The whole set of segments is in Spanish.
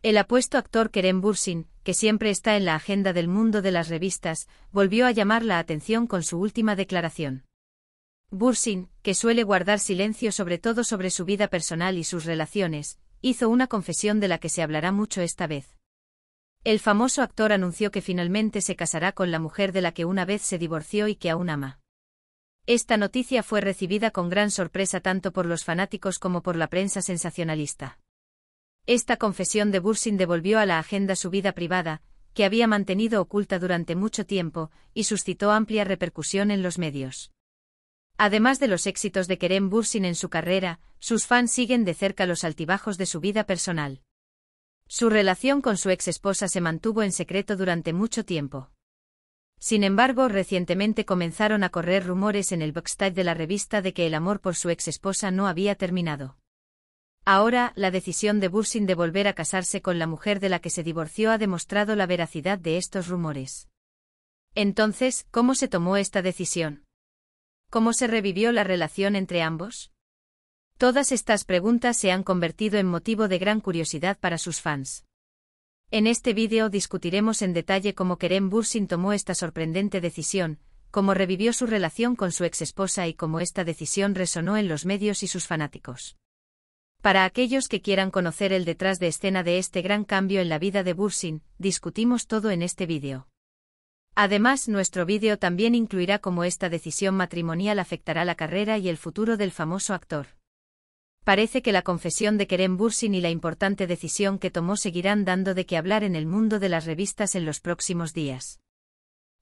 El apuesto actor Kerem Bursin, que siempre está en la agenda del mundo de las revistas, volvió a llamar la atención con su última declaración. Bursin, que suele guardar silencio sobre todo sobre su vida personal y sus relaciones, hizo una confesión de la que se hablará mucho esta vez. El famoso actor anunció que finalmente se casará con la mujer de la que una vez se divorció y que aún ama. Esta noticia fue recibida con gran sorpresa tanto por los fanáticos como por la prensa sensacionalista. Esta confesión de Bursin devolvió a la agenda su vida privada, que había mantenido oculta durante mucho tiempo, y suscitó amplia repercusión en los medios. Además de los éxitos de Kerem Bursin en su carrera, sus fans siguen de cerca los altibajos de su vida personal. Su relación con su ex esposa se mantuvo en secreto durante mucho tiempo. Sin embargo, recientemente comenzaron a correr rumores en el backstage de la revista de que el amor por su ex esposa no había terminado. Ahora, la decisión de Bursin de volver a casarse con la mujer de la que se divorció ha demostrado la veracidad de estos rumores. Entonces, ¿cómo se tomó esta decisión? ¿Cómo se revivió la relación entre ambos? Todas estas preguntas se han convertido en motivo de gran curiosidad para sus fans. En este vídeo discutiremos en detalle cómo Kerem Bursin tomó esta sorprendente decisión, cómo revivió su relación con su exesposa y cómo esta decisión resonó en los medios y sus fanáticos. Para aquellos que quieran conocer el detrás de escena de este gran cambio en la vida de Bursin, discutimos todo en este vídeo. Además, nuestro vídeo también incluirá cómo esta decisión matrimonial afectará la carrera y el futuro del famoso actor. Parece que la confesión de Kerem Bursin y la importante decisión que tomó seguirán dando de qué hablar en el mundo de las revistas en los próximos días.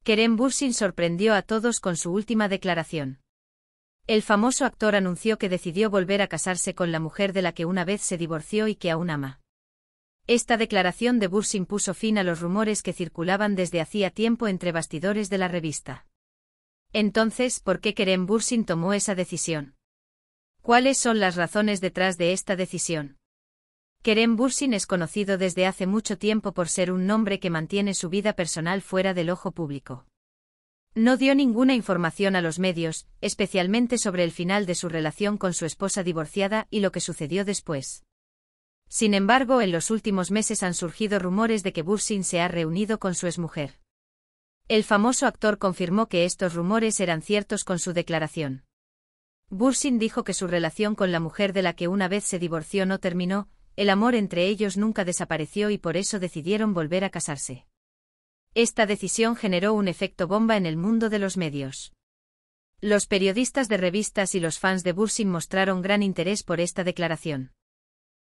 Kerem Bursin sorprendió a todos con su última declaración. El famoso actor anunció que decidió volver a casarse con la mujer de la que una vez se divorció y que aún ama. Esta declaración de Bursin puso fin a los rumores que circulaban desde hacía tiempo entre bastidores de la revista. Entonces, ¿por qué Kerem Bursin tomó esa decisión? ¿Cuáles son las razones detrás de esta decisión? Kerem Bursin es conocido desde hace mucho tiempo por ser un hombre que mantiene su vida personal fuera del ojo público. No dio ninguna información a los medios, especialmente sobre el final de su relación con su esposa divorciada y lo que sucedió después. Sin embargo, en los últimos meses han surgido rumores de que Bursin se ha reunido con su exmujer. El famoso actor confirmó que estos rumores eran ciertos con su declaración. Bursin dijo que su relación con la mujer de la que una vez se divorció no terminó, el amor entre ellos nunca desapareció y por eso decidieron volver a casarse. Esta decisión generó un efecto bomba en el mundo de los medios. Los periodistas de revistas y los fans de Bursin mostraron gran interés por esta declaración.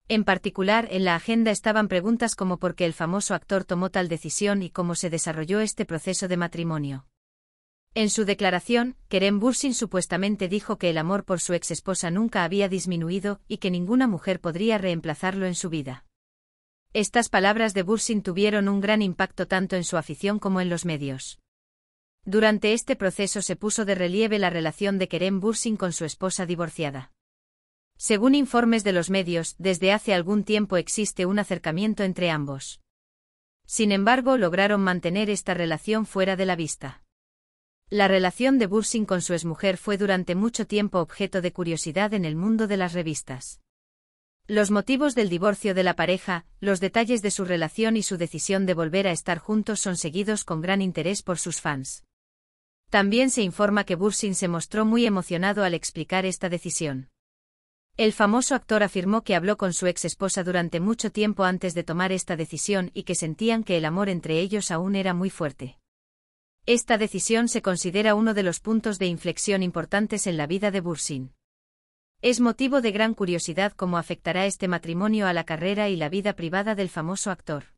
En particular, en la agenda estaban preguntas como por qué el famoso actor tomó tal decisión y cómo se desarrolló este proceso de matrimonio. En su declaración, Kerem Bursin supuestamente dijo que el amor por su exesposa nunca había disminuido y que ninguna mujer podría reemplazarlo en su vida. Estas palabras de Bursin tuvieron un gran impacto tanto en su afición como en los medios. Durante este proceso se puso de relieve la relación de Kerem Bursin con su esposa divorciada. Según informes de los medios, desde hace algún tiempo existe un acercamiento entre ambos. Sin embargo, lograron mantener esta relación fuera de la vista. La relación de Bursin con su exmujer fue durante mucho tiempo objeto de curiosidad en el mundo de las revistas. Los motivos del divorcio de la pareja, los detalles de su relación y su decisión de volver a estar juntos son seguidos con gran interés por sus fans. También se informa que Bursin se mostró muy emocionado al explicar esta decisión. El famoso actor afirmó que habló con su ex esposa durante mucho tiempo antes de tomar esta decisión y que sentían que el amor entre ellos aún era muy fuerte. Esta decisión se considera uno de los puntos de inflexión importantes en la vida de Bursin. Es motivo de gran curiosidad cómo afectará este matrimonio a la carrera y la vida privada del famoso actor.